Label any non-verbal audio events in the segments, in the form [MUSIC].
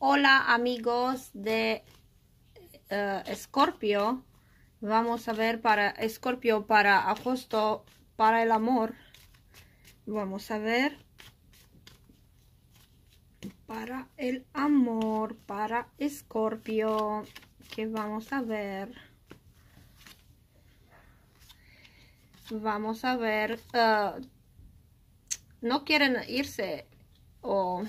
Hola amigos de eh, Escorpio. Vamos a ver para Escorpio para agosto, para el amor. Vamos a ver. Para el amor, para Escorpio. Que vamos a ver. Vamos a ver. Eh, no quieren irse o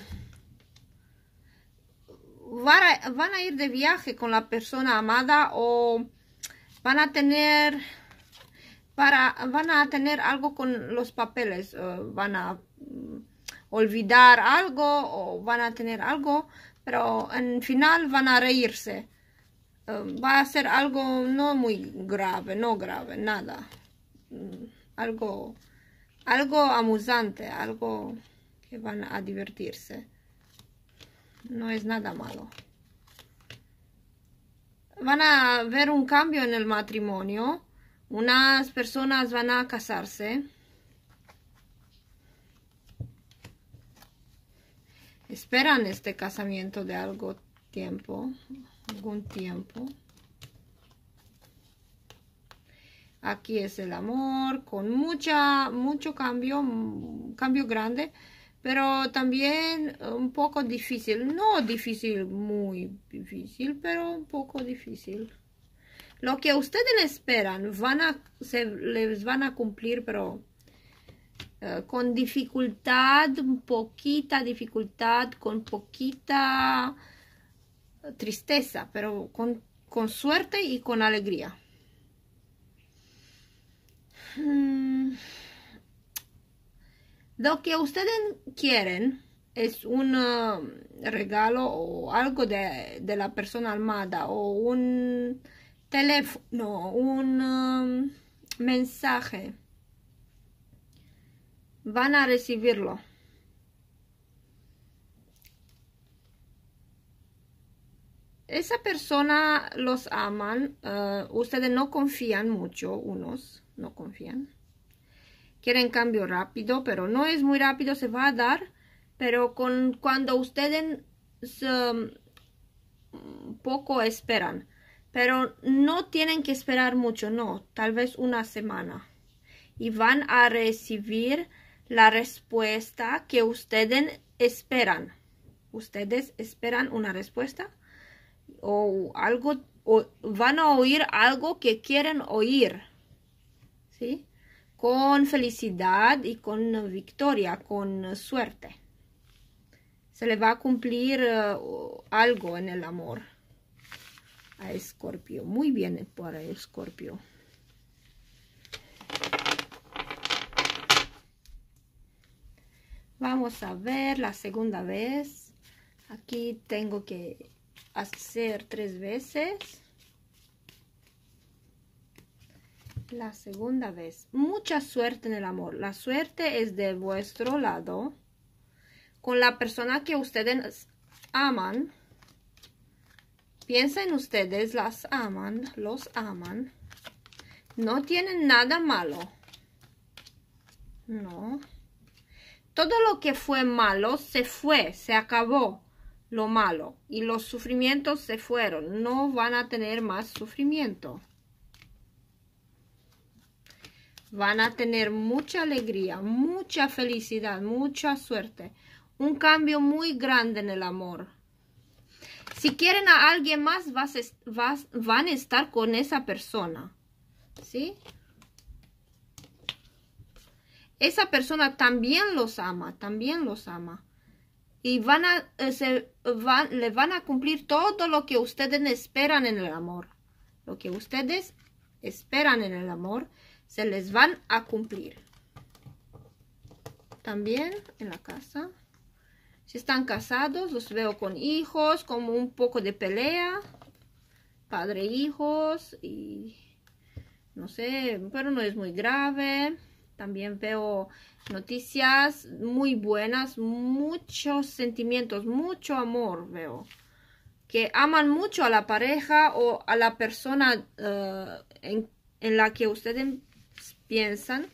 van a, ir de viaje con la persona amada o van a tener para van a tener algo con los papeles van a mm, olvidar algo o van a tener algo pero en final van a reírse va a ser algo no muy grave no grave nada mm, algo algo amusante algo que van a divertirse no es nada malo. Van a ver un cambio en el matrimonio. Unas personas van a casarse. Esperan este casamiento de algo tiempo, algún tiempo. Aquí es el amor, con mucha, mucho cambio, cambio grande pero también un poco difícil, no difícil, muy difícil, pero un poco difícil. Lo que ustedes esperan, van a, se, les van a cumplir, pero eh, con dificultad, poquita dificultad, con poquita tristeza, pero con, con suerte y con alegría. Hmm. Lo que ustedes quieren es un um, regalo o algo de, la persona armada o un teléfono, un um, mensaje. Van a recibirlo. Esa persona los aman, uh, ustedes no confían mucho, unos no confían quieren cambio rápido, pero no es muy rápido, se va a dar, pero con cuando ustedes um, poco esperan. Pero no tienen que esperar mucho, no, tal vez una semana. Y van a recibir la respuesta que ustedes esperan. Ustedes esperan una respuesta o algo, o van a oír algo que quieren oír. ¿Sí? con felicidad y con victoria, con suerte. Se le va a cumplir eh, algo en el amor a Escorpio. Muy bien para Escorpio. Vamos a ver la segunda vez. Aquí tengo que hacer tres veces. la segunda vez. Mucha suerte en el amor. La suerte es de vuestro lado. Con la persona que ustedes aman. Piensen ustedes, las aman, los aman. No tienen nada malo. No. Todo lo que fue malo se fue, se acabó lo malo. Y los sufrimientos se fueron. No van a tener más sufrimiento. Van a tener mucha alegría, mucha felicidad, mucha suerte. Un cambio muy grande en el amor. Si quieren a alguien más, van a estar con esa persona. ¿Sí? Esa persona también los ama, también los ama. Y van a, eh, van, le van a cumplir todo lo que ustedes esperan en el amor. Lo que ustedes esperan en el amor se les van a cumplir. También en la casa. Si están casados, los veo con hijos, como un poco de pelea. Padre, hijos y no sé, pero no es muy grave. También veo noticias muy buenas, muchos sentimientos, mucho amor veo. Que aman mucho a la pareja o a la persona eh, en, en, la que ustedes em- piensan,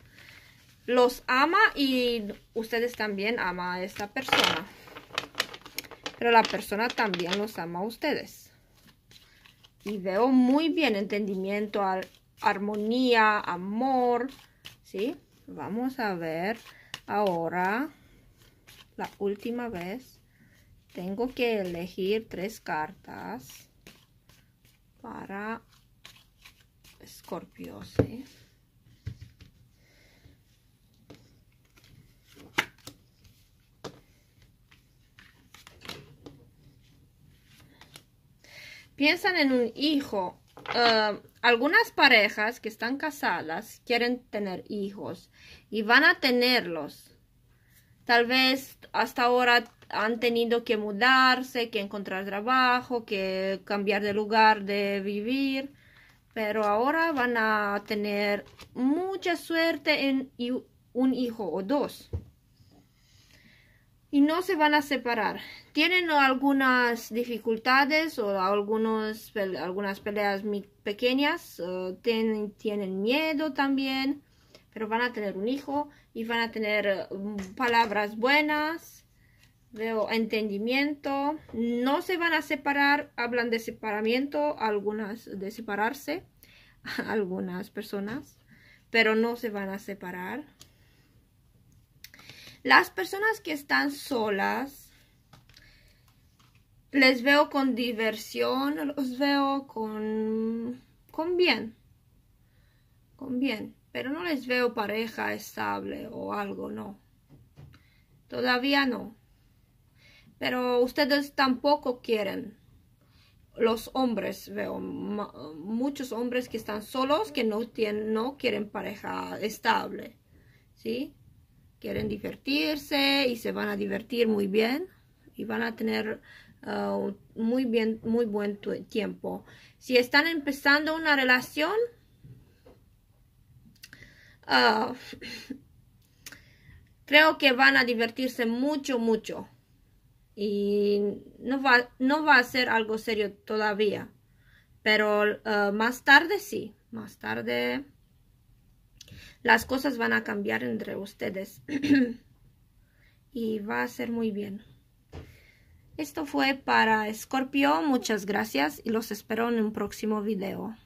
los ama y ustedes también ama a esta persona. Pero la persona también los ama a ustedes. Y veo muy bien entendimiento, armonía, amor, ¿sí? Vamos a ver ahora, la última vez, tengo que elegir tres cartas para Scorpio, piensan en un hijo. Eh, algunas parejas que están casadas quieren tener hijos y van a tenerlos. Tal vez hasta ahora han tenido que mudarse, que encontrar trabajo, que cambiar de lugar de vivir, pero ahora van a tener mucha suerte en un hijo o dos no se van a separar. Tienen algunas dificultades o algunos, algunas peleas pequeñas, tienen miedo también, pero van a tener un hijo y van a tener um, palabras buenas, veo entendimiento, no se van a separar, hablan de separamiento, algunas de separarse, [LAUGHS] algunas personas, pero no se van a separar las personas que están solas, les veo con diversión, los veo con, con bien, con bien, pero no les veo pareja estable o algo, no. Todavía no. Pero ustedes tampoco quieren. Los hombres veo muchos hombres que están solos que no no quieren pareja estable, ¿sí? quieren divertirse y se van a divertir muy bien y van a tener uh, muy bien muy buen tiempo si están empezando una relación uh, [LAUGHS] creo que van a divertirse mucho mucho y no va, no va a ser algo serio todavía pero uh, más tarde sí más tarde las cosas van a cambiar entre ustedes. [CLEARS THROAT] y va a ser muy bien. Esto fue para Scorpio. Muchas gracias y los espero en un próximo video.